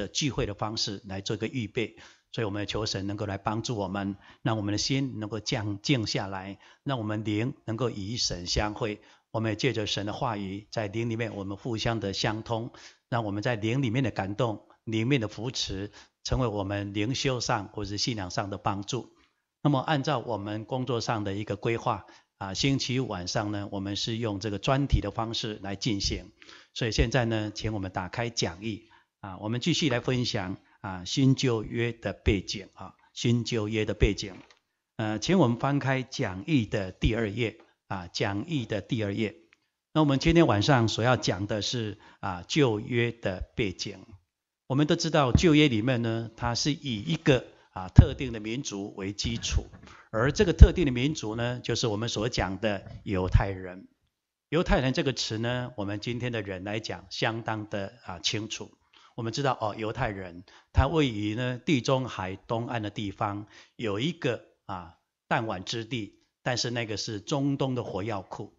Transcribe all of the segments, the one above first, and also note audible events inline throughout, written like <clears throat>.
的聚会的方式来做一个预备，所以我们求神能够来帮助我们，让我们的心能够降静下来，让我们灵能够与神相会。我们也借着神的话语，在灵里面我们互相的相通，让我们在灵里面的感动、灵面的扶持，成为我们灵修上或是信仰上的帮助。那么按照我们工作上的一个规划，啊，星期五晚上呢，我们是用这个专题的方式来进行。所以现在呢，请我们打开讲义。啊，我们继续来分享啊新旧约的背景啊新旧约的背景，呃，请我们翻开讲义的第二页啊讲义的第二页。那我们今天晚上所要讲的是啊旧约的背景。我们都知道旧约里面呢，它是以一个啊特定的民族为基础，而这个特定的民族呢，就是我们所讲的犹太人。犹太人这个词呢，我们今天的人来讲相当的啊清楚。我们知道哦，犹太人他位于呢地中海东岸的地方，有一个啊弹丸之地，但是那个是中东的火药库。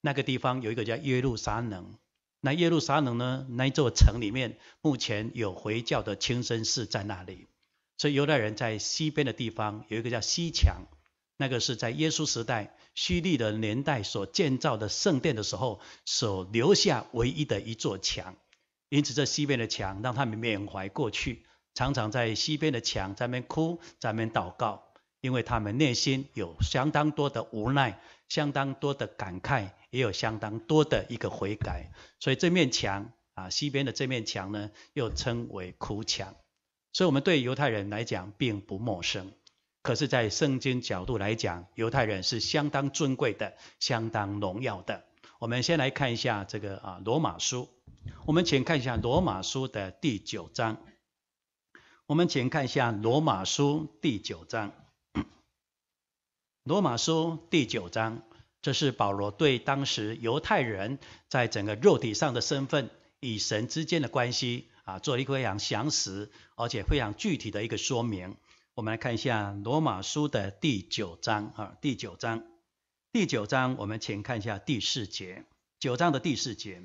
那个地方有一个叫耶路撒冷，那耶路撒冷呢，那座城里面目前有回教的清真寺在那里。所以犹太人在西边的地方有一个叫西墙，那个是在耶稣时代希利的年代所建造的圣殿的时候所留下唯一的一座墙。因此，这西边的墙让他们缅怀过去，常常在西边的墙，在那边哭，在那边祷告，因为他们内心有相当多的无奈，相当多的感慨，也有相当多的一个悔改。所以这面墙啊，西边的这面墙呢，又称为哭墙。所以我们对犹太人来讲并不陌生。可是，在圣经角度来讲，犹太人是相当尊贵的，相当荣耀的。我们先来看一下这个啊，罗马书。我们请看一下《罗马书》的第九章。我们请看一下《罗马书》第九章，《罗马书》第九章，这是保罗对当时犹太人在整个肉体上的身份与神之间的关系啊，做了一个非常详实而且非常具体的一个说明。我们来看一下《罗马书》的第九章啊，第九章，第九章，我们请看一下第四节，九章的第四节。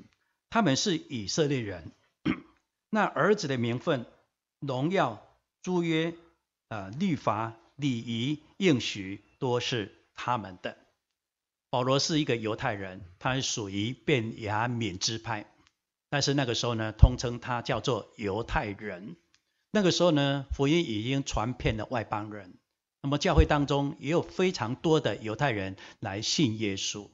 他们是以色列人，<clears throat> 那儿子的名分、荣耀、诸约、啊律法、礼仪，应许多是他们的。保罗是一个犹太人，他属于便雅悯之派，但是那个时候呢，通称他叫做犹太人。那个时候呢，福音已经传遍了外邦人，那么教会当中也有非常多的犹太人来信耶稣。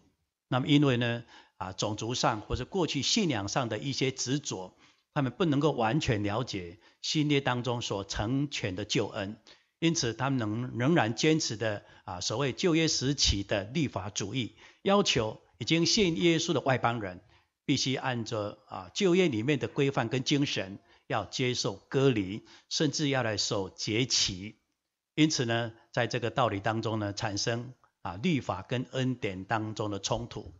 那么因为呢，啊，种族上或者过去信仰上的一些执着，他们不能够完全了解新约当中所成全的救恩，因此他们能仍然坚持的啊，所谓旧约时期的律法主义，要求已经信耶稣的外邦人必须按照啊，旧约里面的规范跟精神，要接受隔离，甚至要来受节期。因此呢，在这个道理当中呢，产生啊，律法跟恩典当中的冲突。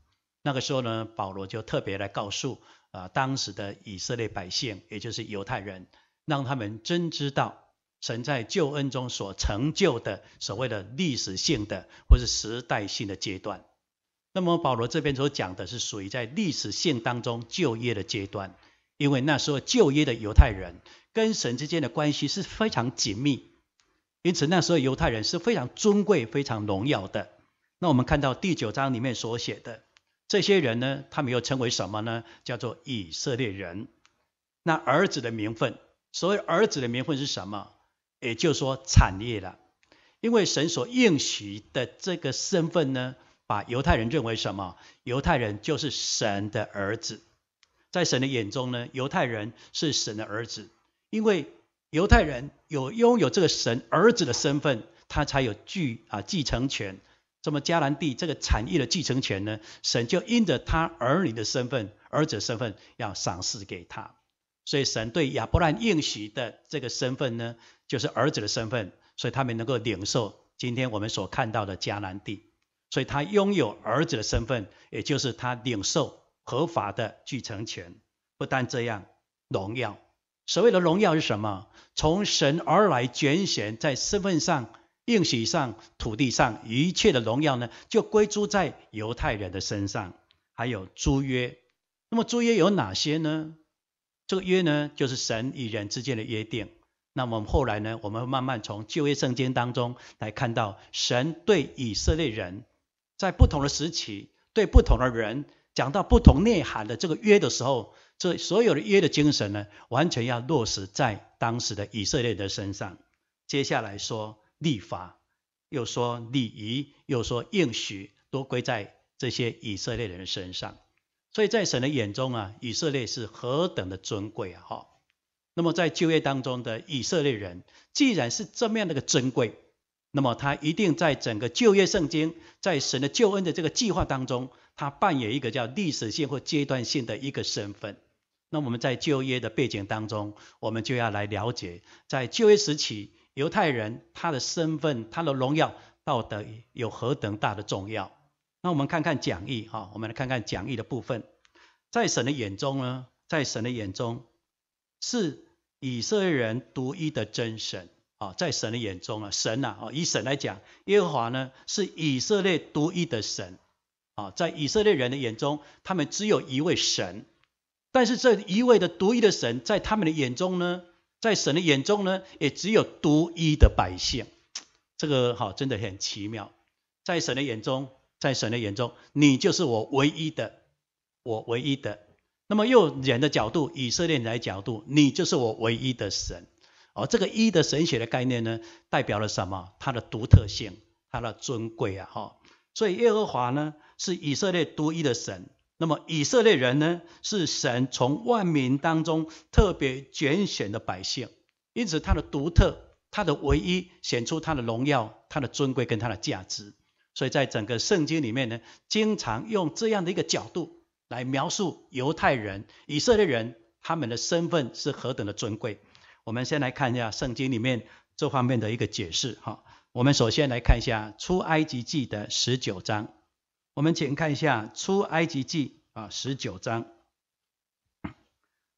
那个时候呢，保罗就特别来告诉啊当时的以色列百姓，也就是犹太人，让他们真知道神在救恩中所成就的所谓的历史性的或是时代性的阶段。那么保罗这边所讲的是属于在历史性当中就业的阶段，因为那时候就业的犹太人跟神之间的关系是非常紧密，因此那时候犹太人是非常尊贵、非常荣耀的。那我们看到第九章里面所写的。这些人呢，他们又称为什么呢？叫做以色列人。那儿子的名分，所谓儿子的名分是什么？也就是说产业了。因为神所应许的这个身份呢，把犹太人认为什么？犹太人就是神的儿子。在神的眼中呢，犹太人是神的儿子，因为犹太人有拥有这个神儿子的身份，他才有继啊继承权。那么迦南地这个产业的继承权呢？神就因着他儿女的身份，儿子的身份要赏赐给他。所以神对亚伯兰应许的这个身份呢，就是儿子的身份。所以他们能够领受今天我们所看到的迦南地。所以他拥有儿子的身份，也就是他领受合法的继承权。不但这样，荣耀。所谓的荣耀是什么？从神而来拣选，在身份上。应许上土地上一切的荣耀呢，就归诸在犹太人的身上，还有诸约。那么诸约有哪些呢？这个约呢，就是神与人之间的约定。那么后来呢，我们慢慢从旧约圣经当中来看到，神对以色列人，在不同的时期对不同的人讲到不同内涵的这个约的时候，这所有的约的精神呢，完全要落实在当时的以色列的身上。接下来说。立法又说礼仪又说应许，都归在这些以色列人身上。所以在神的眼中啊，以色列是何等的尊贵啊！哈。那么在就业当中的以色列人，既然是这么样的一个尊贵，那么他一定在整个就业圣经，在神的救恩的这个计划当中，他扮演一个叫历史性或阶段性的一个身份。那我们在就业的背景当中，我们就要来了解，在就业时期。犹太人他的身份、他的荣耀、道德有何等大的重要？那我们看看讲义哈，我们来看看讲义的部分。在神的眼中呢，在神的眼中，是以色列人独一的真神啊。在神的眼中啊，神呐啊，以神来讲，耶和华呢是以色列独一的神啊。在以色列人的眼中，他们只有一位神，但是这一位的独一的神，在他们的眼中呢？在神的眼中呢，也只有独一的百姓，这个好，真的很奇妙。在神的眼中，在神的眼中，你就是我唯一的，我唯一的。那么，右眼的角度，以色列人角度，你就是我唯一的神。而这个一的神学的概念呢，代表了什么？它的独特性，它的尊贵啊！哈。所以，耶和华呢，是以色列独一的神。那么以色列人呢，是神从万民当中特别拣选的百姓，因此他的独特、他的唯一，显出他的荣耀、他的尊贵跟他的价值。所以在整个圣经里面呢，经常用这样的一个角度来描述犹太人、以色列人他们的身份是何等的尊贵。我们先来看一下圣经里面这方面的一个解释哈。我们首先来看一下出埃及记的十九章。我们请看一下《出埃及记》啊，十九章，《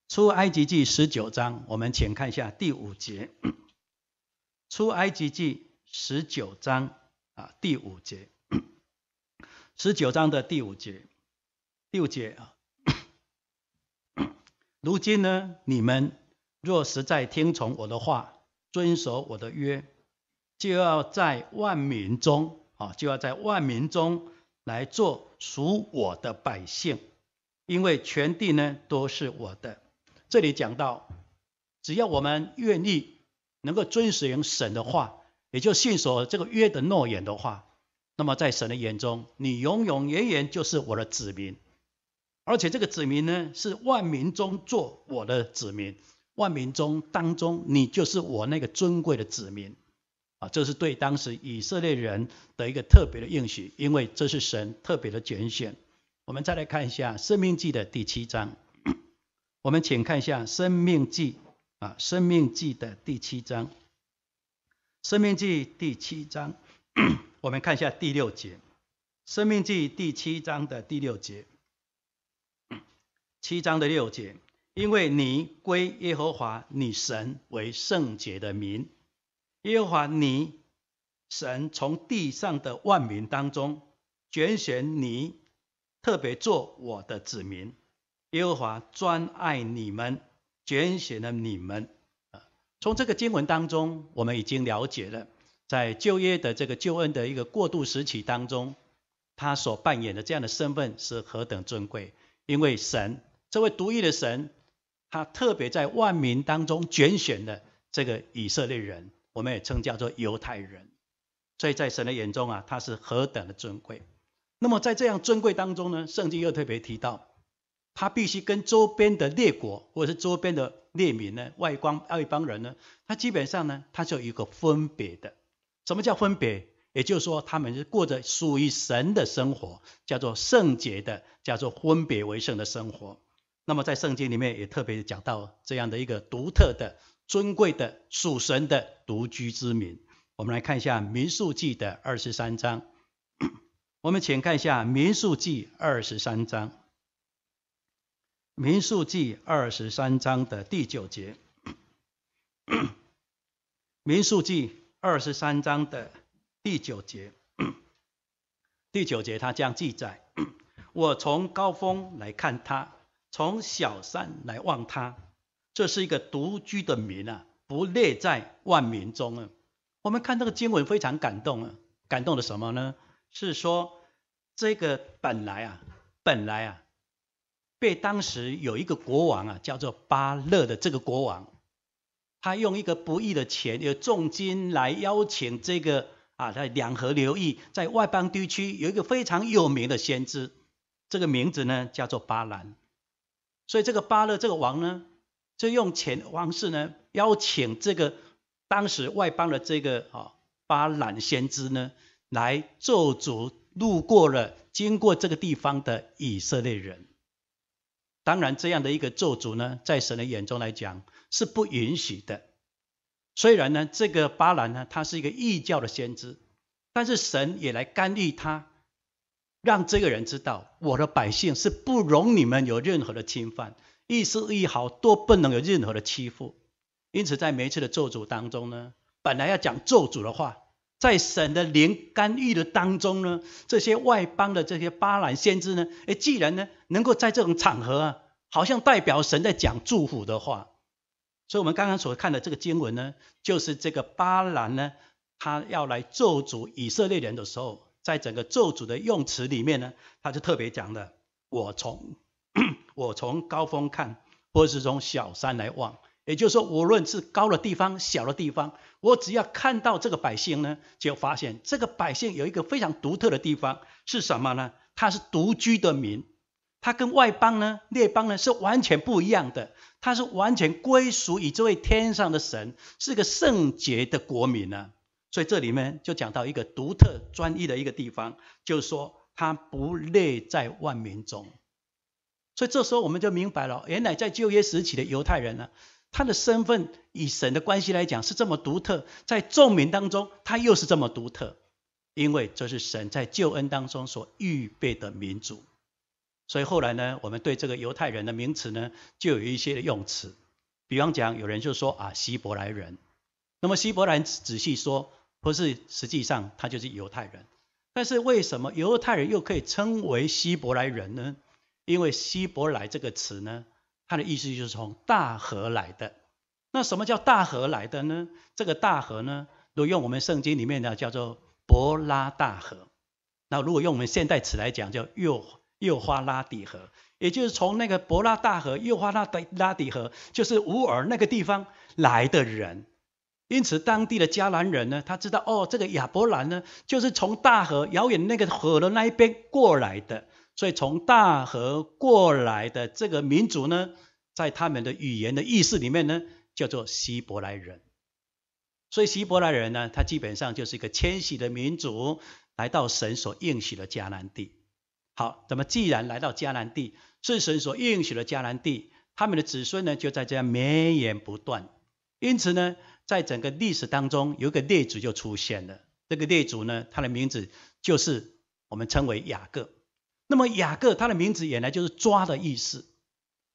出埃及记》十九章，我们请看一下第五节，<coughs>《出埃及记》十九章啊，第五节，<coughs> 十九章的第五节，第五节啊，<coughs> 如今呢，你们若实在听从我的话，遵守我的约，就要在万民中啊，就要在万民中。来做属我的百姓，因为全地呢都是我的。这里讲到，只要我们愿意能够遵循神的话，也就信守这个约的诺言的话，那么在神的眼中，你永永远远就是我的子民，而且这个子民呢是万民中做我的子民，万民中当中你就是我那个尊贵的子民。啊，这是对当时以色列人的一个特别的应许，因为这是神特别的拣选。我们再来看一下《生命记》的第七章，我们请看一下《生命记》啊，《生命记》的第七章，《生命记》第七章，我们看一下第六节，《生命记》第七章的第六节，七章的六节，因为你归耶和华你神为圣洁的名。耶和华你神从地上的万民当中拣选你，特别做我的子民。耶和华专爱你们，拣选了你们。啊，从这个经文当中，我们已经了解了，在旧约的这个救恩的一个过渡时期当中，他所扮演的这样的身份是何等尊贵。因为神这位独一的神，他特别在万民当中拣选了这个以色列人。我们也称叫做犹太人，所以在神的眼中啊，他是何等的尊贵。那么在这样尊贵当中呢，圣经又特别提到，他必须跟周边的列国或者是周边的列民呢，外邦那一人呢，他基本上呢，他就有一个分别的。什么叫分别？也就是说，他们是过着属于神的生活，叫做圣洁的，叫做分别为圣的生活。那么在圣经里面也特别讲到这样的一个独特的。尊贵的属神的独居之名，我们来看一下《民数记》的二十三章。我们请看一下《民数记》二十三章，《民数记》二十三章的第九节，《民数记》二十三章的第九节，第九节它将记载：我从高峰来看他，从小山来望他。这是一个独居的民啊，不列在万民中啊。我们看这个经文非常感动啊，感动的什么呢？是说这个本来啊，本来啊，被当时有一个国王啊，叫做巴勒的这个国王，他用一个不义的钱，有重金来邀请这个啊，在两河流域，在外邦地区有一个非常有名的先知，这个名字呢叫做巴兰。所以这个巴勒这个王呢。就用钱方式呢，邀请这个当时外邦的这个啊巴兰先知呢，来咒诅路过了经过这个地方的以色列人。当然，这样的一个咒诅呢，在神的眼中来讲是不允许的。虽然呢，这个巴兰呢，他是一个异教的先知，但是神也来干预他，让这个人知道我的百姓是不容你们有任何的侵犯。一丝一毫都不能有任何的欺负，因此在每一次的咒诅当中呢，本来要讲咒诅的话，在神的灵干预的当中呢，这些外邦的这些巴兰先知呢，哎，既然呢能够在这种场合啊，好像代表神在讲祝福的话，所以我们刚刚所看的这个经文呢，就是这个巴兰呢，他要来咒诅以色列人的时候，在整个咒诅的用词里面呢，他就特别讲了，我从。我从高峰看，或是从小山来望，也就是说，无论是高的地方、小的地方，我只要看到这个百姓呢，就发现这个百姓有一个非常独特的地方是什么呢？它是独居的民，它跟外邦呢、列邦呢是完全不一样的。它是完全归属于这位天上的神，是个圣洁的国民呢。所以这里面就讲到一个独特、专一的一个地方，就是说，它不列在万民中。所以这时候我们就明白了，原来在旧约时期的犹太人呢，他的身份与神的关系来讲是这么独特，在众民当中他又是这么独特，因为这是神在救恩当中所预备的民族。所以后来呢，我们对这个犹太人的名词呢，就有一些的用词，比方讲，有人就说啊，希伯来人。那么希伯来仔仔细说，不是实际上他就是犹太人，但是为什么犹太人又可以称为希伯来人呢？因为希伯来这个词呢，它的意思就是从大河来的。那什么叫大河来的呢？这个大河呢，果用我们圣经里面的叫做伯拉大河。那如果用我们现代词来讲，叫幼幼花拉底河，也就是从那个伯拉大河、幼花拉底拉底河，就是乌尔那个地方来的人。因此，当地的迦南人呢，他知道哦，这个亚伯兰呢，就是从大河遥远那个河的那一边过来的。所以从大河过来的这个民族呢，在他们的语言的意思里面呢，叫做希伯来人。所以希伯来人呢，他基本上就是一个迁徙的民族，来到神所应许的迦南地。好，那么既然来到迦南地，是神所应许的迦南地，他们的子孙呢，就在这样绵延不断。因此呢，在整个历史当中，有个列祖就出现了。这个列祖呢，他的名字就是我们称为雅各。那么雅各他的名字原来就是抓的意思，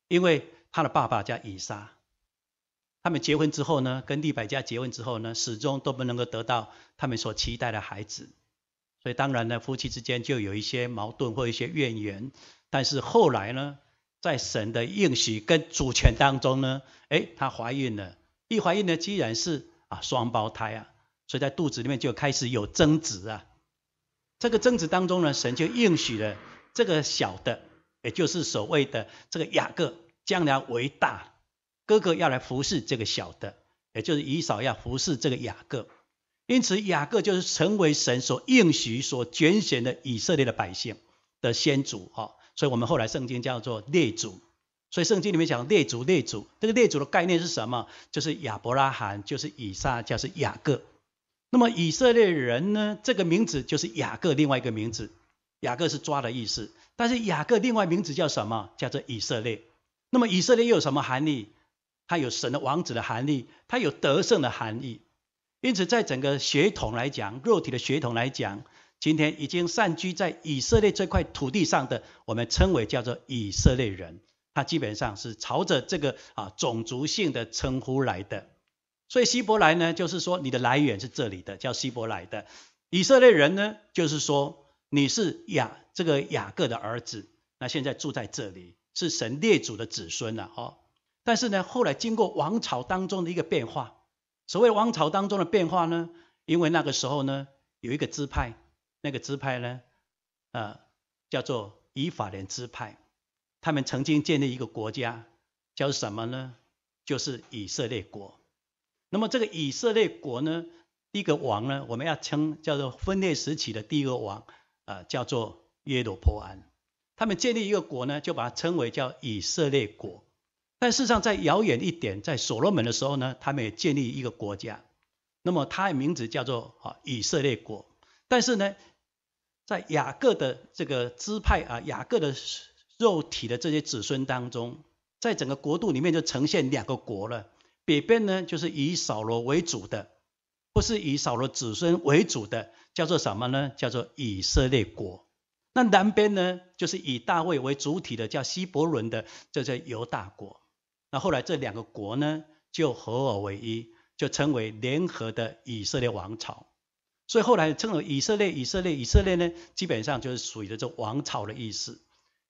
因为他的爸爸叫以撒，他们结婚之后呢，跟利百加结婚之后呢，始终都不能够得到他们所期待的孩子，所以当然呢，夫妻之间就有一些矛盾或一些怨言。但是后来呢，在神的应许跟主权当中呢，哎，她怀孕了，一怀孕呢，居然是啊双胞胎啊，所以在肚子里面就开始有争执啊。这个争执当中呢，神就应许了。这个小的，也就是所谓的这个雅各，将来为大，哥哥要来服侍这个小的，也就是以扫要服侍这个雅各，因此雅各就是成为神所应许所拣选的以色列的百姓的先祖哈。所以我们后来圣经叫做列祖。所以圣经里面讲列祖列祖，这个列祖的概念是什么？就是亚伯拉罕，就是以撒，就是雅各。那么以色列人呢？这个名字就是雅各另外一个名字。雅各是抓的意思，但是雅各另外名字叫什么？叫做以色列。那么以色列又有什么含义？它有神的王子的含义，它有得胜的含义。因此，在整个血统来讲，肉体的血统来讲，今天已经散居在以色列这块土地上的，我们称为叫做以色列人。它基本上是朝着这个啊种族性的称呼来的。所以希伯来呢，就是说你的来源是这里的，叫希伯来的以色列人呢，就是说。你是雅这个雅各的儿子，那现在住在这里是神列祖的子孙了哦。但是呢，后来经过王朝当中的一个变化，所谓王朝当中的变化呢，因为那个时候呢有一个支派，那个支派呢，呃，叫做以法莲支派，他们曾经建立一个国家，叫什么呢？就是以色列国。那么这个以色列国呢，第一个王呢，我们要称叫做分裂时期的第一个王。啊，叫做耶罗波安，他们建立一个国呢，就把它称为叫以色列国。但事实上，在遥远一点，在所罗门的时候呢，他们也建立一个国家，那么它的名字叫做啊以色列国。但是呢，在雅各的这个支派啊，雅各的肉体的这些子孙当中，在整个国度里面就呈现两个国了。北边呢，就是以扫罗为主的。或是以扫罗子孙为主的，叫做什么呢？叫做以色列国。那南边呢，就是以大卫为主体的，叫西伯伦的，叫做犹大国。那后来这两个国呢，就合而为一，就称为联合的以色列王朝。所以后来称为以色列、以色列、以色列呢，基本上就是属于这种王朝的意思。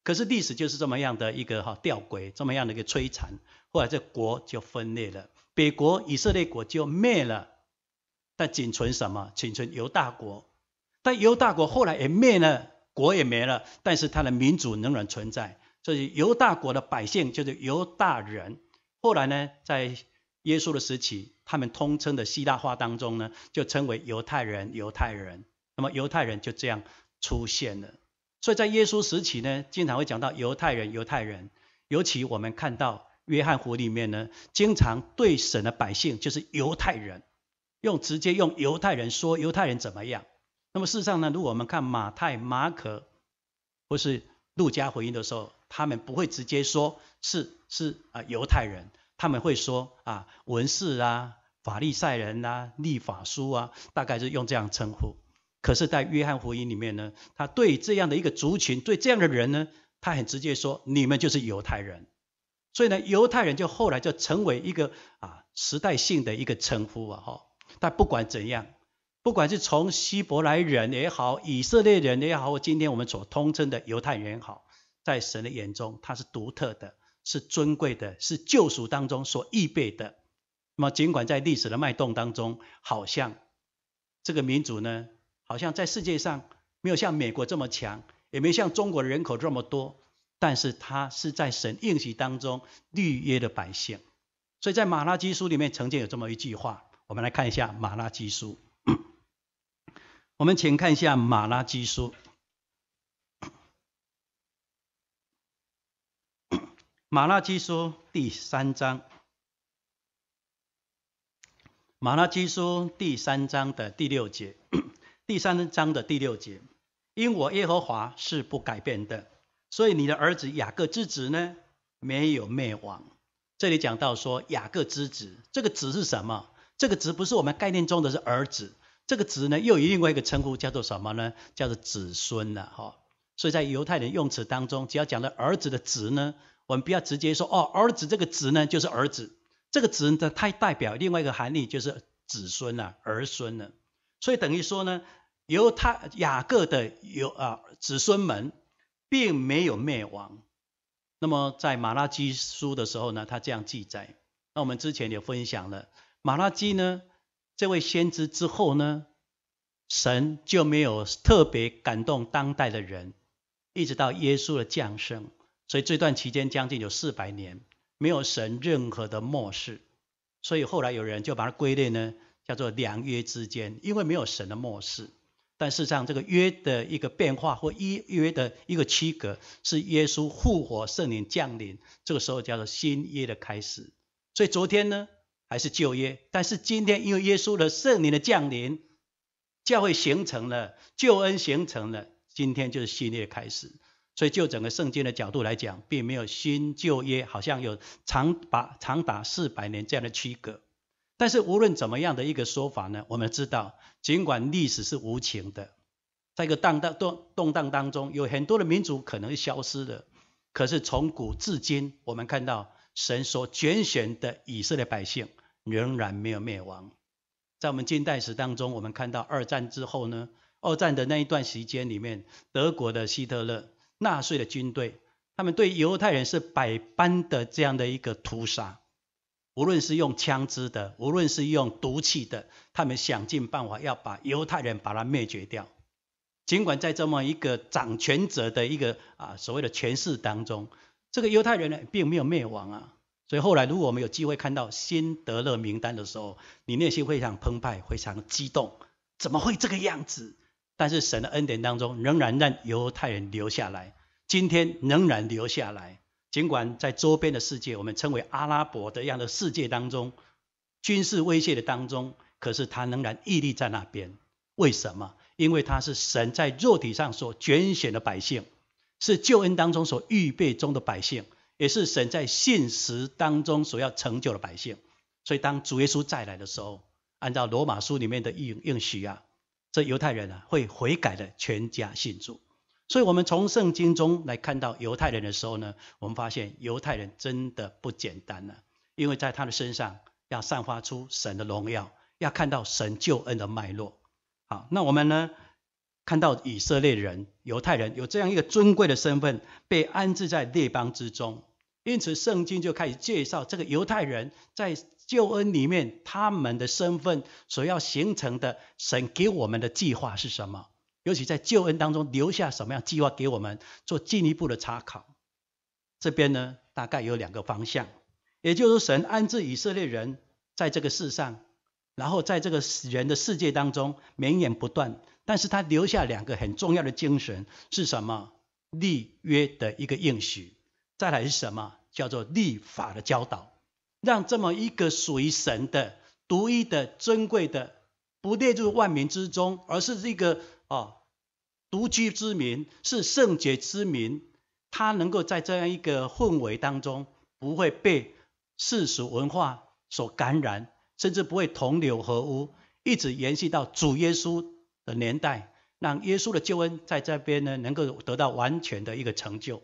可是历史就是这么样的一个哈吊诡，这么样的一个摧残。后来这国就分裂了，北国以色列国就灭了。但仅存什么？仅存犹大国。但犹大国后来也灭了，国也没了。但是他的民族仍然存在，所以犹大国的百姓就是犹大人。后来呢，在耶稣的时期，他们通称的希腊化当中呢，就称为犹太人。犹太人，那么犹太人就这样出现了。所以在耶稣时期呢，经常会讲到犹太人。犹太人，尤其我们看到约翰湖里面呢，经常对神的百姓就是犹太人。用直接用犹太人说犹太人怎么样？那么事实上呢，如果我们看马太、马可或是路加福音的时候，他们不会直接说“是是啊犹太人”，他们会说“啊文士啊法利赛人啊立法书啊”，大概是用这样称呼。可是，在约翰福音里面呢，他对这样的一个族群，对这样的人呢，他很直接说：“你们就是犹太人。”所以呢，犹太人就后来就成为一个啊时代性的一个称呼啊哈。但不管怎样，不管是从希伯来人也好，以色列人也好，或今天我们所通称的犹太人也好，在神的眼中，他是独特的，是尊贵的，是救赎当中所预备的。那么，尽管在历史的脉动当中，好像这个民族呢，好像在世界上没有像美国这么强，也没有像中国的人口这么多，但是他是在神应许当中立约的百姓。所以在马拉基书里面曾经有这么一句话。我们来看一下《马拉基书》，我们请看一下《马拉基书》。《马拉基书》第三章，《马拉基书》第三章的第六节，第三章的第六节，因我耶和华是不改变的，所以你的儿子雅各之子呢，没有灭亡。这里讲到说雅各之子，这个子是什么？这个“子”不是我们概念中的是儿子，这个“子”呢又有另外一个称呼叫做什么呢？叫做子孙了哈。所以在犹太人用词当中，只要讲到儿子的“子”呢，我们不要直接说哦儿子这个“子”呢就是儿子，这个“子”呢它代表另外一个含义就是子孙了、儿孙了。所以等于说呢，犹太雅各的犹啊子孙们并没有灭亡。那么在马拉基书的时候呢，他这样记载。那我们之前也分享了。马拉基呢？这位先知之后呢，神就没有特别感动当代的人，一直到耶稣的降生。所以这段期间将近有四百年，没有神任何的漠视，所以后来有人就把它归类呢，叫做“良约”之间，因为没有神的漠视。但事实上，这个约的一个变化或一约的一个区隔，是耶稣复活、圣灵降临，这个时候叫做新约的开始。所以昨天呢？还是旧约，但是今天因为耶稣的圣灵的降临，教会形成了，救恩形成了，今天就是新约开始。所以就整个圣经的角度来讲，并没有新旧约好像有长把长达四百年这样的区隔。但是无论怎么样的一个说法呢，我们知道，尽管历史是无情的，在一个荡荡动动荡当中，有很多的民族可能消失了。可是从古至今，我们看到神所拣选的以色列百姓。仍然没有灭亡。在我们近代史当中，我们看到二战之后呢，二战的那一段时间里面，德国的希特勒、纳粹的军队，他们对犹太人是百般的这样的一个屠杀，无论是用枪支的，无论是用毒气的，他们想尽办法要把犹太人把它灭绝掉。尽管在这么一个掌权者的一个啊所谓的权势当中，这个犹太人呢并没有灭亡啊。所以后来，如果我们有机会看到新德勒名单的时候，你内心会非常澎湃、非常激动。怎么会这个样子？但是神的恩典当中，仍然让犹太人留下来，今天仍然留下来。尽管在周边的世界，我们称为阿拉伯的样的世界当中，军事威胁的当中，可是他仍然屹立在那边。为什么？因为他是神在肉体上所拣选的百姓，是救恩当中所预备中的百姓。也是神在现实当中所要成就的百姓，所以当主耶稣再来的时候，按照罗马书里面的应应许啊，这犹太人啊会悔改的全家信主。所以，我们从圣经中来看到犹太人的时候呢，我们发现犹太人真的不简单呐，因为在他的身上要散发出神的荣耀，要看到神救恩的脉络。好，那我们呢？看到以色列人、犹太人有这样一个尊贵的身份被安置在列邦之中，因此圣经就开始介绍这个犹太人在救恩里面他们的身份所要形成的神给我们的计划是什么？尤其在救恩当中留下什么样计划给我们做进一步的查考？这边呢，大概有两个方向，也就是神安置以色列人在这个世上，然后在这个人的世界当中绵延不断。但是他留下两个很重要的精神是什么？立约的一个应许，再来是什么？叫做立法的教导，让这么一个属于神的、独一的、尊贵的，不列入万民之中，而是一个啊独居之民，是圣洁之民，他能够在这样一个氛围当中，不会被世俗文化所感染，甚至不会同流合污，一直延续到主耶稣。的年代，让耶稣的救恩在这边呢能够得到完全的一个成就，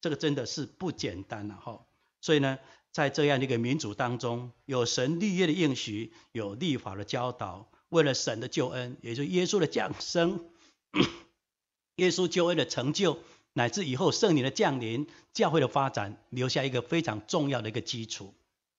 这个真的是不简单了哈。所以呢，在这样的一个民主当中，有神立约的应许，有立法的教导，为了神的救恩，也就是耶稣的降生，耶稣救恩的成就，乃至以后圣灵的降临、教会的发展，留下一个非常重要的一个基础。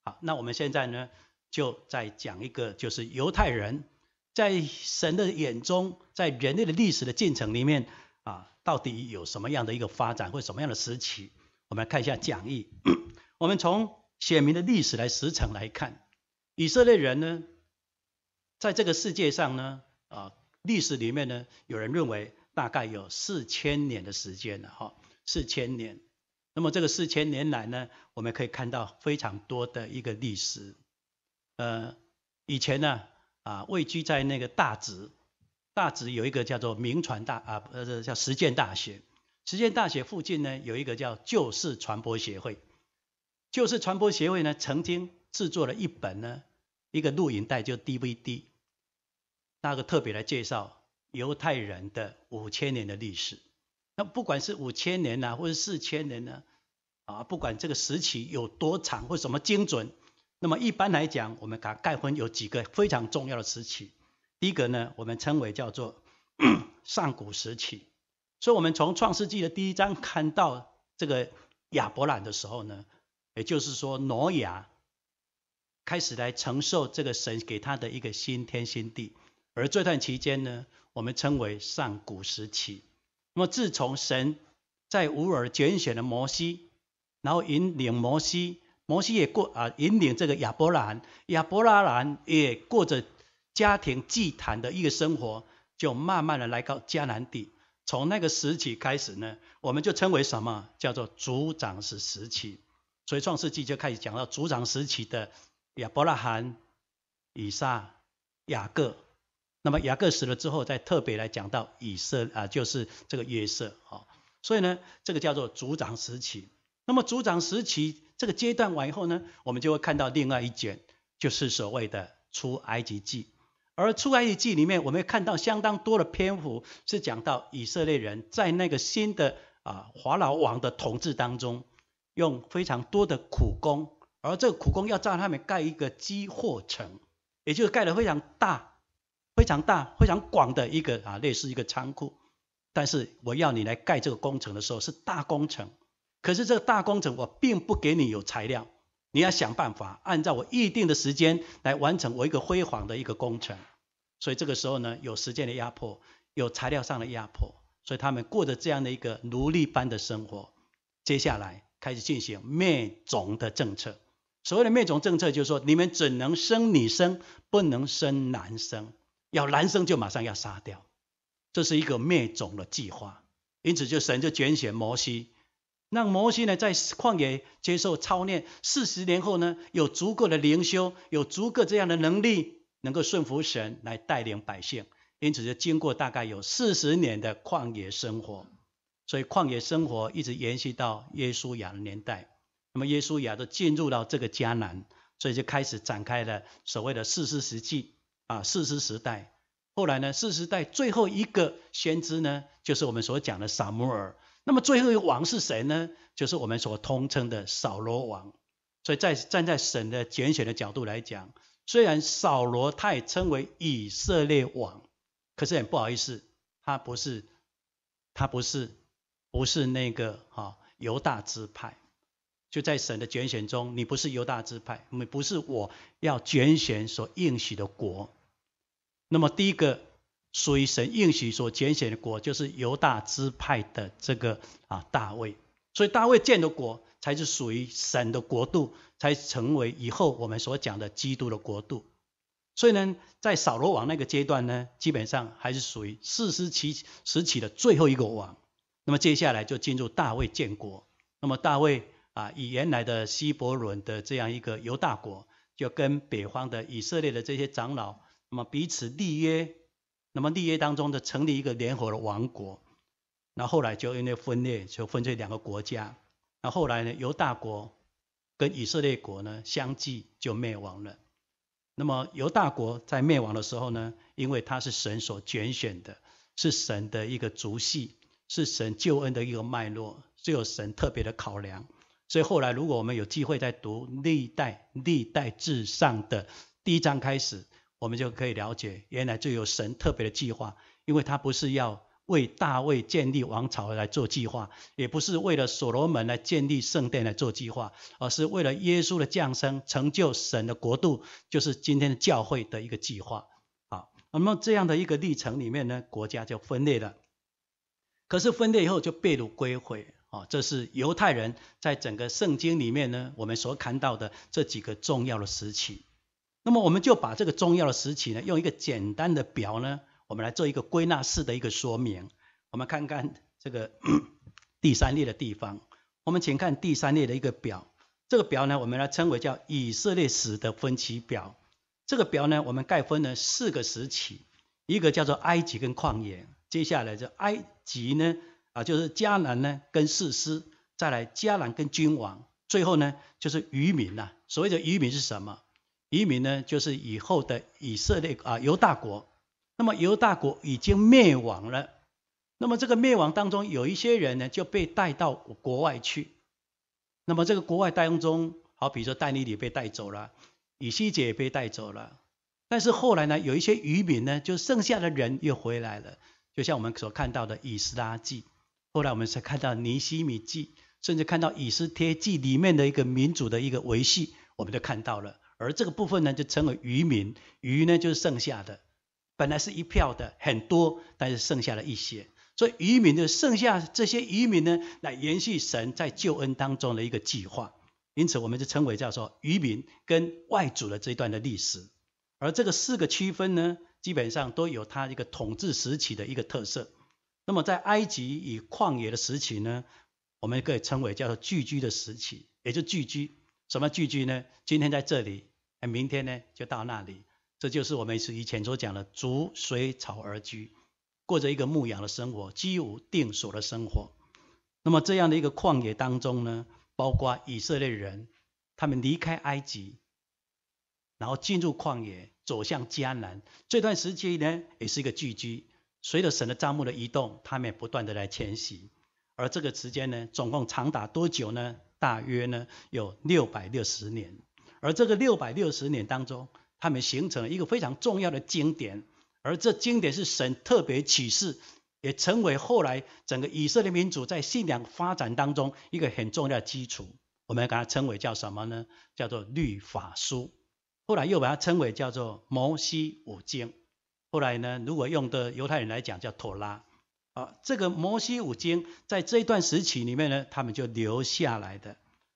好，那我们现在呢，就再讲一个，就是犹太人。在神的眼中，在人类的历史的进程里面啊，到底有什么样的一个发展，或什么样的时期？我们来看一下讲义。<coughs> 我们从写明的历史来时辰来看，以色列人呢，在这个世界上呢啊，历史里面呢，有人认为大概有四千年的时间了哈，四千年。那么这个四千年来呢，我们可以看到非常多的一个历史。呃，以前呢。啊，位居在那个大直，大直有一个叫做明传大啊，呃，叫实践大学。实践大学附近呢，有一个叫旧式传播协会。旧式传播协会呢，曾经制作了一本呢，一个录影带就 DVD，那个特别来介绍犹太人的五千年的历史。那不管是五千年呐，或者四千年呢，啊，不管这个时期有多长或什么精准。那么一般来讲，我们讲盖婚有几个非常重要的时期。第一个呢，我们称为叫做 <coughs> 上古时期。所以，我们从创世纪的第一章看到这个亚伯兰的时候呢，也就是说挪亚开始来承受这个神给他的一个新天新地。而这段期间呢，我们称为上古时期。那么，自从神在乌尔拣选了摩西，然后引领摩西。摩西也过啊，引领这个亚伯拉罕，亚伯拉罕也过着家庭祭坛的一个生活，就慢慢的来到迦南地。从那个时期开始呢，我们就称为什么叫做族长时期。所以创世纪就开始讲到族长时期的亚伯拉罕、以撒、雅各。那么雅各死了之后，再特别来讲到以色啊，就是这个约瑟啊。所以呢，这个叫做族长时期。那么族长时期。这个阶段完以后呢，我们就会看到另外一卷，就是所谓的出埃及记。而出埃及记里面，我们看到相当多的篇幅是讲到以色列人在那个新的啊华老王的统治当中，用非常多的苦工，而这个苦工要在他们盖一个积货城，也就是盖的非常大、非常大、非常广的一个啊类似一个仓库。但是我要你来盖这个工程的时候，是大工程。可是这个大工程，我并不给你有材料，你要想办法按照我预定的时间来完成我一个辉煌的一个工程。所以这个时候呢，有时间的压迫，有材料上的压迫，所以他们过着这样的一个奴隶般的生活。接下来开始进行灭种的政策。所谓的灭种政策，就是说你们只能生女生，不能生男生，要男生就马上要杀掉。这是一个灭种的计划。因此，就神就拣选摩西。让摩西呢在旷野接受操练四十年后呢，有足够的灵修，有足够这样的能力，能够顺服神来带领百姓。因此就经过大概有四十年的旷野生活，所以旷野生活一直延续到耶稣亚年代。那么耶稣亚都进入到这个迦南，所以就开始展开了所谓的四世纪啊，四世时代。后来呢，四十代最后一个先知呢，就是我们所讲的撒母耳。那么最后一个王是谁呢？就是我们所通称的扫罗王。所以在站在神的拣选的角度来讲，虽然扫罗他也称为以色列王，可是很不好意思，他不是，他不是，不是那个哈犹大支派。就在神的拣选中，你不是犹大支派，你不是我要拣选所应许的国。那么第一个。属于神应许所拣选的国，就是犹大支派的这个啊大卫。所以大卫建的国，才是属于神的国度，才成为以后我们所讲的基督的国度。所以呢，在扫罗王那个阶段呢，基本上还是属于四世期时期的最后一个王。那么接下来就进入大卫建国。那么大卫啊，以原来的希伯伦的这样一个犹大国，就跟北方的以色列的这些长老，那么彼此立约。那么立约当中的成立一个联合的王国，那后来就因为分裂，就分成两个国家。那后来呢，犹大国跟以色列国呢，相继就灭亡了。那么犹大国在灭亡的时候呢，因为他是神所拣选的，是神的一个族系，是神救恩的一个脉络，是有神特别的考量。所以后来如果我们有机会再读《历代历代至上》的第一章开始。我们就可以了解，原来就有神特别的计划，因为他不是要为大卫建立王朝来做计划，也不是为了所罗门来建立圣殿来做计划，而是为了耶稣的降生成就神的国度，就是今天的教会的一个计划。好，那么这样的一个历程里面呢，国家就分裂了，可是分裂以后就被掳归回。啊，这是犹太人在整个圣经里面呢，我们所看到的这几个重要的时期。那么我们就把这个重要的时期呢，用一个简单的表呢，我们来做一个归纳式的一个说明。我们看看这个 <clears throat> 第三列的地方，我们请看第三列的一个表。这个表呢，我们来称为叫以色列史的分期表。这个表呢，我们概分呢四个时期：一个叫做埃及跟旷野，接下来就埃及呢啊，就是迦南呢跟士师，再来迦南跟君王，最后呢就是渔民呐。所谓的渔民是什么？移民呢，就是以后的以色列啊犹大国。那么犹大国已经灭亡了，那么这个灭亡当中有一些人呢就被带到国外去。那么这个国外当中，好比说戴尼里被带走了，以西姐也被带走了。但是后来呢，有一些渔民呢，就剩下的人又回来了。就像我们所看到的以斯拉记，后来我们才看到尼希米记，甚至看到以斯帖记里面的一个民族的一个维系，我们就看到了。而这个部分呢，就称为渔民。渔呢，就是剩下的，本来是一票的很多，但是剩下了一些。所以渔民就剩下这些渔民呢，来延续神在救恩当中的一个计划。因此，我们就称为叫做渔民跟外族的这一段的历史。而这个四个区分呢，基本上都有它一个统治时期的一个特色。那么，在埃及与旷野的时期呢，我们可以称为叫做聚居的时期，也就聚居。什么聚居呢？今天在这里。明天呢，就到那里。这就是我们是以前所讲的“逐水草而居”，过着一个牧羊的生活，居无定所的生活。那么这样的一个旷野当中呢，包括以色列人，他们离开埃及，然后进入旷野，走向迦南。这段时期呢，也是一个聚居。随着神的帐幕的移动，他们也不断的来迁徙。而这个时间呢，总共长达多久呢？大约呢，有六百六十年。而这个六百六十年当中，他们形成了一个非常重要的经典，而这经典是神特别启示，也成为后来整个以色列民族在信仰发展当中一个很重要的基础。我们把它称为叫什么呢？叫做《律法书》，后来又把它称为叫做《摩西五经》，后来呢，如果用的犹太人来讲叫《妥拉》啊。这个《摩西五经》在这一段时期里面呢，他们就留下来的。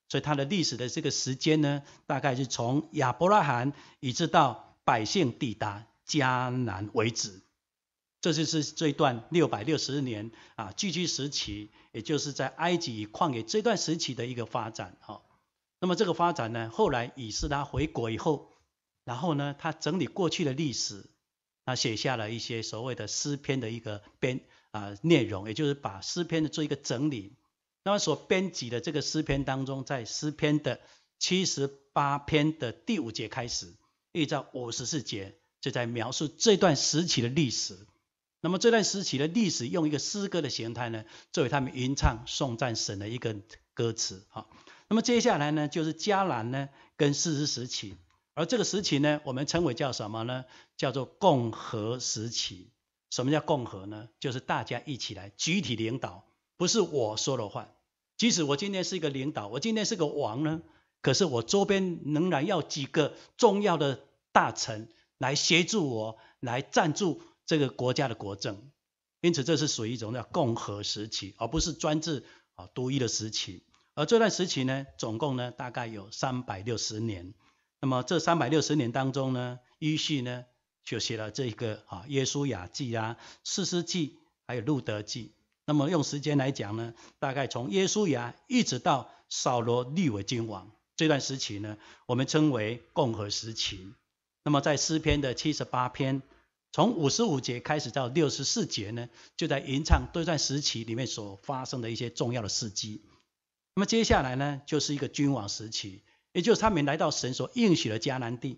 所以它的历史的这个时间呢，大概是从亚伯拉罕一直到百姓抵达迦南为止，这就是这一段六百六十年啊，聚居时期，也就是在埃及旷野这段时期的一个发展。哈，那么这个发展呢，后来以斯拉回国以后，然后呢，他整理过去的历史，他写下了一些所谓的诗篇的一个编啊内容，也就是把诗篇的做一个整理。那么所编辑的这个诗篇当中，在诗篇的七十八篇的第五节开始，一直到五十四节，就在描述这段时期的历史。那么这段时期的历史，用一个诗歌的形态呢，作为他们吟唱颂赞神的一个歌词。好，那么接下来呢，就是迦南呢跟四十时期，而这个时期呢，我们称为叫什么呢？叫做共和时期。什么叫共和呢？就是大家一起来集体领导，不是我说的话。即使我今天是一个领导，我今天是个王呢，可是我周边仍然要几个重要的大臣来协助我，来赞助这个国家的国政。因此，这是属于一种叫共和时期，而不是专制啊独一的时期。而这段时期呢，总共呢大概有三百六十年。那么这三百六十年当中呢，依序呢就写了这个啊《耶稣雅记》啊《四世纪》还有《路德记》。那么用时间来讲呢，大概从耶稣牙一直到扫罗立为君王这段时期呢，我们称为共和时期。那么在诗篇的七十八篇，从五十五节开始到六十四节呢，就在吟唱这段时期里面所发生的一些重要的事迹。那么接下来呢，就是一个君王时期，也就是他们来到神所应许的迦南地。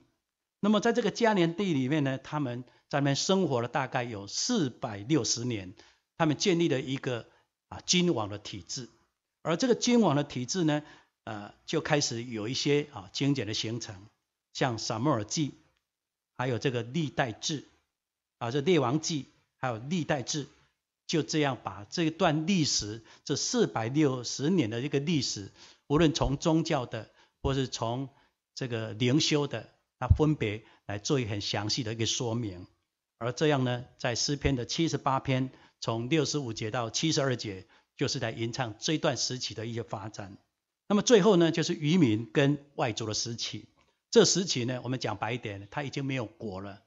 那么在这个迦南地里面呢，他们在里面生活了大概有四百六十年。他们建立了一个啊君王的体制，而这个君王的体制呢，呃，就开始有一些啊经典的形成，像撒母耳记，还有这个历代志，啊，这列王记，还有历代志，就这样把这段历史这四百六十年的一个历史，无论从宗教的，或是从这个灵修的，它分别来做一很详细的一个说明，而这样呢，在诗篇的七十八篇。从六十五节到七十二节，就是在吟唱这一段时期的一些发展。那么最后呢，就是渔民跟外族的时期。这时期呢，我们讲白一点，他已经没有国了，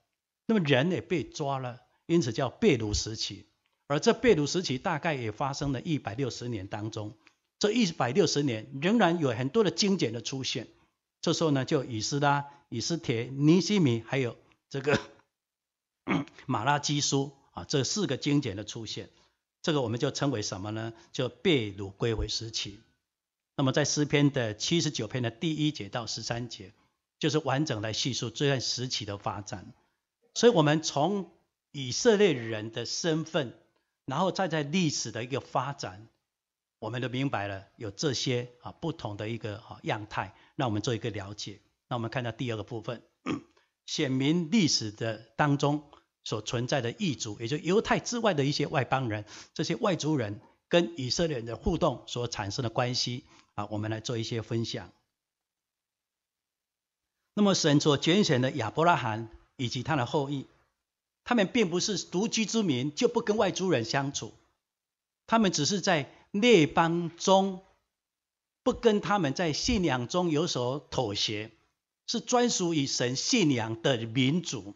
那么人也被抓了，因此叫被掳时期。而这被掳时期大概也发生了一百六十年当中，这一百六十年仍然有很多的经典的出现。这时候呢，就以斯拉、以斯帖、尼西米，还有这个 <coughs> 马拉基书。啊，这四个经典的出现，这个我们就称为什么呢？就被掳归回时期。那么在诗篇的七十九篇的第一节到十三节，就是完整来叙述这段时期的发展。所以，我们从以色列人的身份，然后再在历史的一个发展，我们都明白了有这些啊不同的一个啊样态，让我们做一个了解。那我们看到第二个部分，<coughs> 显明历史的当中。所存在的异族，也就犹太之外的一些外邦人，这些外族人跟以色列人的互动所产生的关系啊，我们来做一些分享。那么神所拣选的亚伯拉罕以及他的后裔，他们并不是独居之民，就不跟外族人相处。他们只是在列邦中，不跟他们在信仰中有所妥协，是专属于神信仰的民族。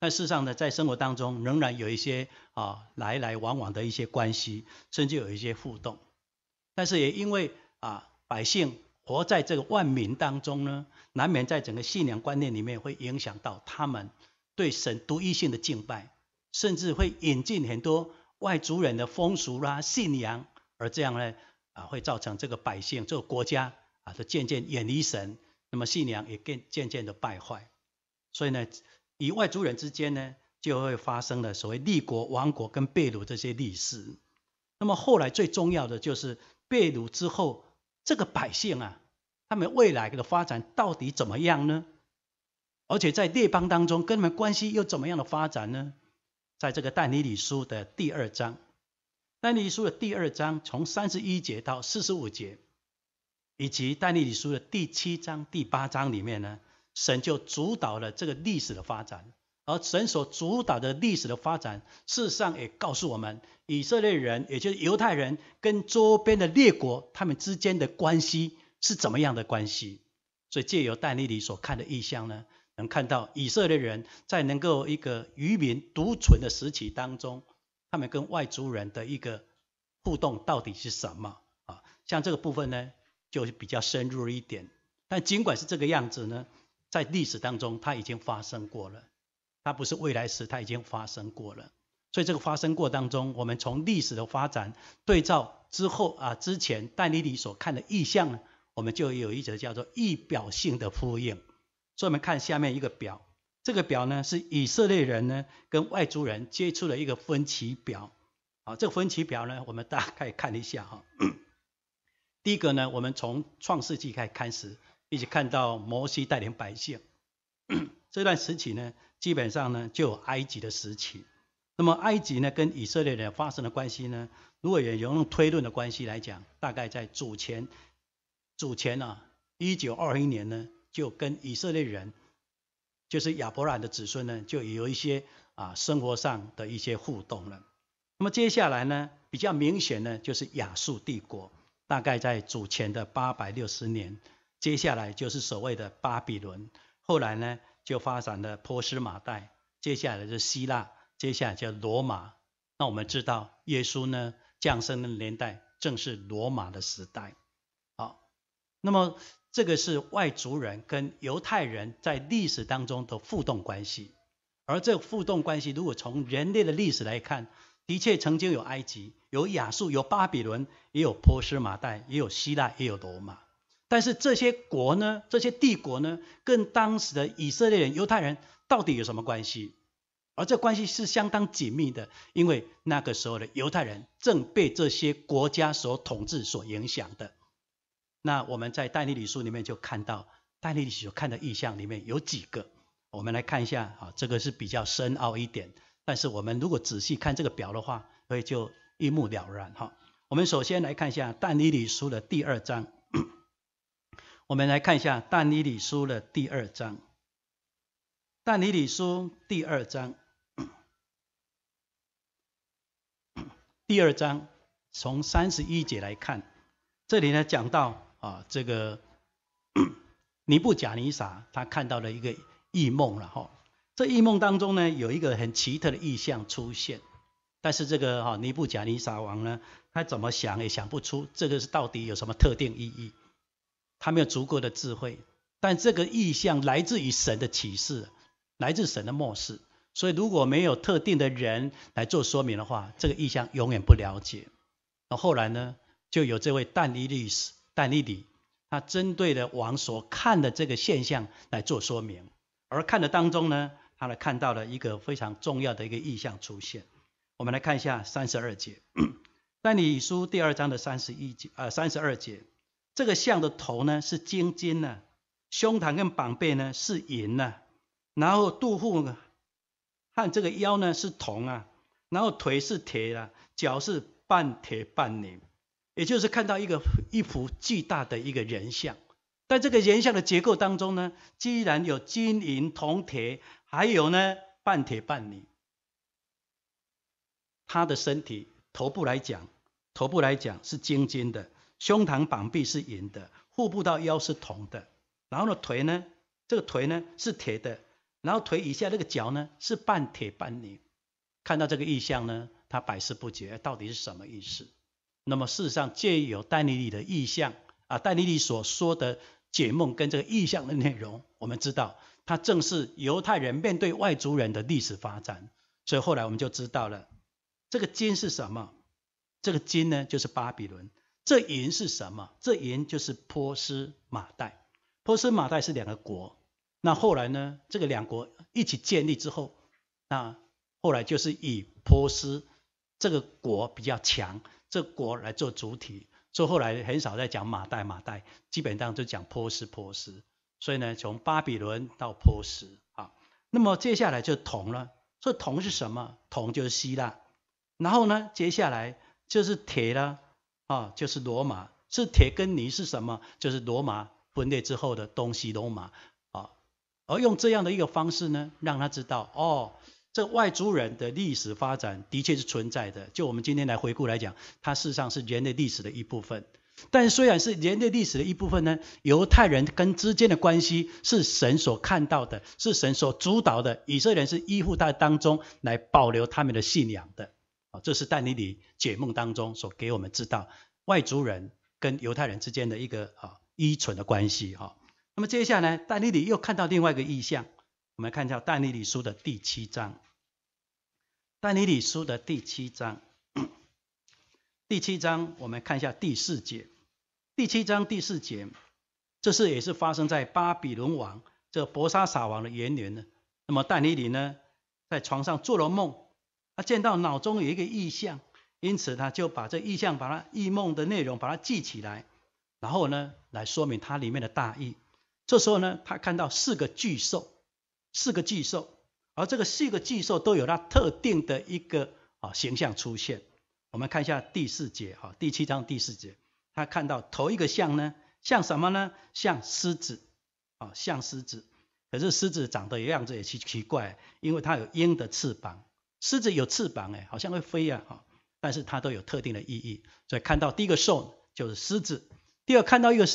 但事实上呢，在生活当中仍然有一些啊来来往往的一些关系，甚至有一些互动。但是也因为啊百姓活在这个万民当中呢，难免在整个信仰观念里面，会影响到他们对神独一性的敬拜，甚至会引进很多外族人的风俗啦、信仰，而这样呢啊会造成这个百姓、这个国家啊，都渐渐远离神，那么信仰也更渐渐的败坏。所以呢。与外族人之间呢，就会发生了所谓立国、亡国跟被掳这些历史。那么后来最重要的就是被掳之后，这个百姓啊，他们未来的发展到底怎么样呢？而且在列邦当中，跟他们关系又怎么样的发展呢？在这个但尼理书的第二章，但尼理书的第二章从三十一节到四十五节，以及但尼理书的第七章、第八章里面呢？神就主导了这个历史的发展，而神所主导的历史的发展，事实上也告诉我们，以色列人，也就是犹太人，跟周边的列国，他们之间的关系是怎么样的关系？所以借由戴尼里所看的意象呢，能看到以色列人在能够一个渔民独存的时期当中，他们跟外族人的一个互动到底是什么啊？像这个部分呢，就是比较深入一点。但尽管是这个样子呢。在历史当中，它已经发生过了，它不是未来时，它已经发生过了。所以这个发生过当中，我们从历史的发展对照之后啊，之前戴丽丽所看的意象呢，我们就有一则叫做意表性的呼应。所以我们看下面一个表，这个表呢是以色列人呢跟外族人接触的一个分歧表。啊，这个分歧表呢，我们大概看一下哈。<coughs> 第一个呢，我们从创世纪开开始。一起看到摩西带领百姓，<coughs> 这段时期呢，基本上呢就有埃及的时期。那么埃及呢跟以色列人发生的关系呢，如果也用推论的关系来讲，大概在主前主前啊一九二一年呢，就跟以色列人，就是亚伯兰的子孙呢，就有一些啊生活上的一些互动了。那么接下来呢，比较明显呢就是亚述帝国，大概在主前的八百六十年。接下来就是所谓的巴比伦，后来呢就发展的波斯马代，接下来是希腊，接下来叫罗马。那我们知道，耶稣呢降生的年代正是罗马的时代。好，那么这个是外族人跟犹太人在历史当中的互动关系。而这互动关系，如果从人类的历史来看，的确曾经有埃及、有亚述、有巴比伦，也有波斯马代，也有希腊，也有罗马。但是这些国呢，这些帝国呢，跟当时的以色列人、犹太人到底有什么关系？而这关系是相当紧密的，因为那个时候的犹太人正被这些国家所统治、所影响的。那我们在但尼礼书里面就看到，但尼理书看的意象里面有几个，我们来看一下。哈，这个是比较深奥一点，但是我们如果仔细看这个表的话，所以就一目了然。哈，我们首先来看一下但尼礼书的第二章。我们来看一下《但尼里书》的第二章，《但尼里书》第二章，<coughs> 第二章从三十一节来看，这里呢讲到啊，这个 <coughs> 尼布贾尼撒他看到了一个异梦了哈。这异梦当中呢，有一个很奇特的意象出现，但是这个哈尼布贾尼撒王呢，他怎么想也想不出这个是到底有什么特定意义。他没有足够的智慧，但这个意象来自于神的启示，来自神的漠视。所以如果没有特定的人来做说明的话，这个意象永远不了解。那后来呢，就有这位但尼律师，但尼底，他针对的王所看的这个现象来做说明，而看的当中呢，他呢看到了一个非常重要的一个意象出现。我们来看一下三十二节，<coughs> 但尼书第二章的三十一节，呃，三十二节。这个象的头呢是尖尖的，胸膛跟膀背呢是银的，然后肚腹和这个腰呢是铜啊，然后腿是铁啊，脚是半铁半泥，也就是看到一个一幅巨大的一个人像，但这个人像的结构当中呢，居然有金银铜铁，还有呢半铁半泥。他的身体头部来讲，头部来讲是尖尖的。胸膛膀臂是银的，腹部到腰是铜的，然后呢腿呢，这个腿呢是铁的，然后腿以下那个脚呢是半铁半泥。看到这个意象呢，他百思不解到底是什么意思。那么事实上借由戴丽丽的意象啊，戴丽丽所说的解梦跟这个意象的内容，我们知道它正是犹太人面对外族人的历史发展。所以后来我们就知道了，这个金是什么？这个金呢就是巴比伦。这银是什么？这银就是波斯马代，波斯马代是两个国。那后来呢？这个两国一起建立之后，那后来就是以波斯这个国比较强，这国来做主体，所以后来很少在讲马代，马代基本上就讲波斯，波斯。所以呢，从巴比伦到波斯啊，那么接下来就铜了。以铜是什么？铜就是希腊。然后呢，接下来就是铁了。啊，就是罗马是铁跟泥是什么？就是罗马分裂之后的东西罗马啊，而用这样的一个方式呢，让他知道哦，这外族人的历史发展的确是存在的。就我们今天来回顾来讲，它事实上是人类历史的一部分。但虽然是人类历史的一部分呢，犹太人跟之间的关系是神所看到的，是神所主导的。以色列人是依附在当中来保留他们的信仰的。啊，这是但尼里解梦当中所给我们知道，外族人跟犹太人之间的一个啊依存的关系哈。那么接下来，但尼里又看到另外一个意象，我们看一下但尼里书的第七章，但尼里书的第七章，第七章我们看一下第四节，第七章第四节，这是也是发生在巴比伦王这伯沙撒王的元年呢。那么但尼里呢，在床上做了梦。他见到脑中有一个意象，因此他就把这意象，把它意梦的内容把它记起来，然后呢，来说明它里面的大意。这时候呢，他看到四个巨兽，四个巨兽，而这个四个巨兽都有它特定的一个啊形象出现。我们看一下第四节哈，第七章第四节，他看到头一个像呢，像什么呢？像狮子啊，像狮子。可是狮子长得样子也奇奇怪，因为它有鹰的翅膀。狮子有翅膀哎，好像会飞呀啊！但是它都有特定的意义。所以看到第一个兽就是狮子，第二看到一个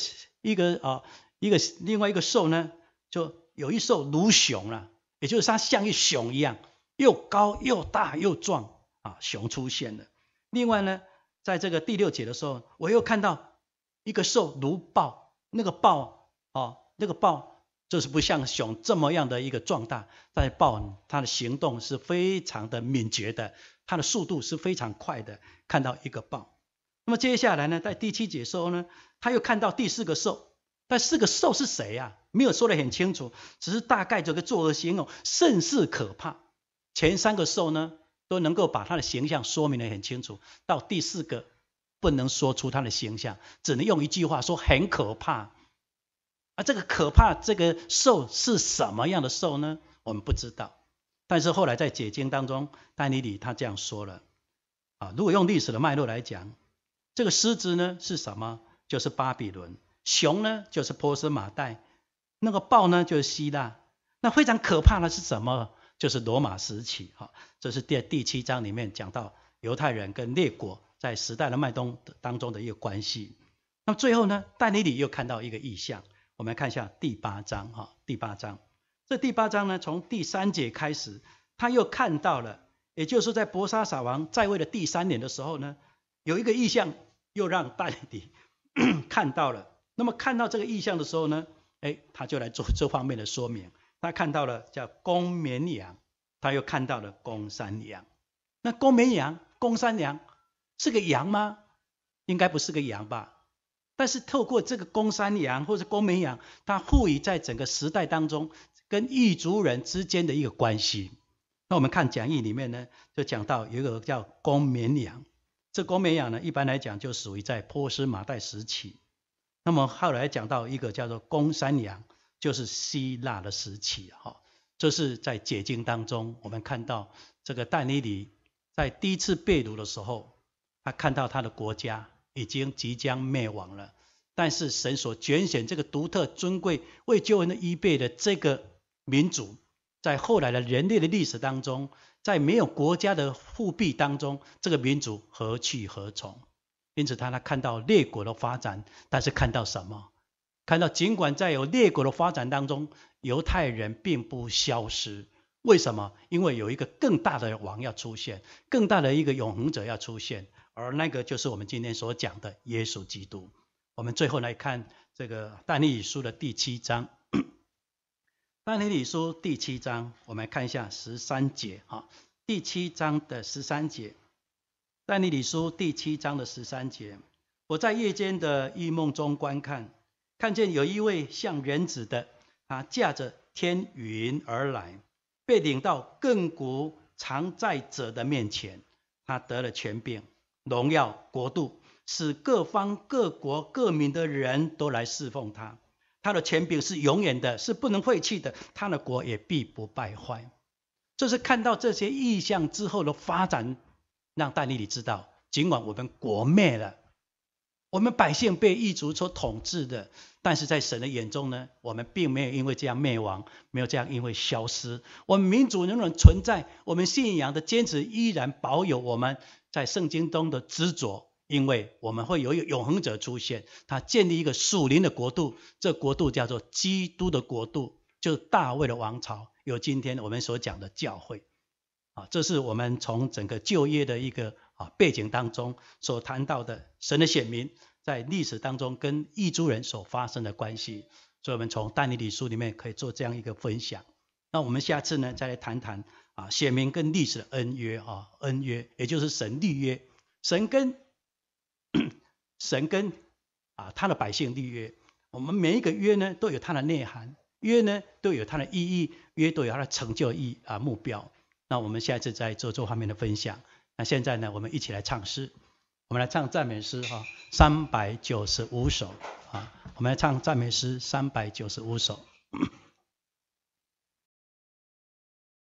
一个啊一个另外一个兽呢，就有一兽如熊了，也就是它像一熊一样，又高又大又壮啊，熊出现了。另外呢，在这个第六节的时候，我又看到一个兽如豹，那个豹啊，那个豹。就是不像熊这么样的一个壮大，但豹，它的行动是非常的敏捷的，它的速度是非常快的。看到一个豹，那么接下来呢，在第七节时候呢，他又看到第四个兽，但四个兽是谁呀？没有说得很清楚，只是大概这个作恶形容，甚是可怕。前三个兽呢，都能够把它的形象说明的很清楚，到第四个不能说出它的形象，只能用一句话说很可怕。而这个可怕，这个兽是什么样的兽呢？我们不知道。但是后来在解经当中，戴尼里他这样说了：啊，如果用历史的脉络来讲，这个狮子呢是什么？就是巴比伦；熊呢就是波斯马代；那个豹呢就是希腊。那非常可怕的是什么？就是罗马时期。哈，这是第第七章里面讲到犹太人跟列国在时代的脉动当中的一个关系。那么最后呢，戴尼里又看到一个意象。我们来看一下第八章，哈，第八章。这第八章呢，从第三节开始，他又看到了，也就是在博沙撒王在位的第三年的时候呢，有一个意象，又让戴帝 <coughs> 看到了。那么看到这个意象的时候呢，哎，他就来做这方面的说明。他看到了叫公绵羊，他又看到了公山羊。那公绵羊、公山羊是个羊吗？应该不是个羊吧？但是透过这个公山羊或者公绵羊，它赋予在整个时代当中跟异族人之间的一个关系。那我们看讲义里面呢，就讲到有一个叫公绵羊，这公绵羊呢，一般来讲就属于在波斯马代时期。那么后来讲到一个叫做公山羊，就是希腊的时期哈。这是在解经当中，我们看到这个但尼里在第一次被掳的时候，他看到他的国家。已经即将灭亡了，但是神所拣选这个独特尊贵为救人的伊贝的这个民族，在后来的人类的历史当中，在没有国家的复辟当中，这个民族何去何从？因此，他他看到列国的发展，但是看到什么？看到尽管在有列国的发展当中，犹太人并不消失。为什么？因为有一个更大的王要出现，更大的一个永恒者要出现。而那个就是我们今天所讲的耶稣基督。我们最后来看这个但尼理书的第七章。但尼理书第七章，我们来看一下十三节哈。第七章的十三节，但尼理书第七章的十三节，我在夜间的异梦中观看，看见有一位像人子的，他驾着天云而来，被领到亘古常在者的面前，他得了权柄。荣耀国度，使各方各国各民的人都来侍奉他。他的权柄是永远的，是不能废弃的。他的国也必不败坏。这是看到这些意象之后的发展，让戴丽丽知道，尽管我们国灭了，我们百姓被异族所统治的，但是在神的眼中呢，我们并没有因为这样灭亡，没有这样因为消失，我们民族仍然存在，我们信仰的坚持依然保有我们。在圣经中的执着，因为我们会有一个永恒者出现，他建立一个属灵的国度，这国度叫做基督的国度，就是大卫的王朝，有今天我们所讲的教会啊，这是我们从整个就业的一个啊背景当中所谈到的神的显明在历史当中跟异族人所发生的关系，所以我们从但尼理书里面可以做这样一个分享。那我们下次呢再来谈谈。啊，写明跟历史的恩约啊，恩约，也就是神立约，神跟 <coughs> 神跟啊他的百姓立约，我们每一个约呢都有它的内涵，约呢都有它的意义，约都有它的成就意啊目标。那我们下一次再做这方面的分享。那现在呢，我们一起来唱诗，我们来唱赞美诗哈，三百九十五首啊，我们来唱赞美诗三百九十五首。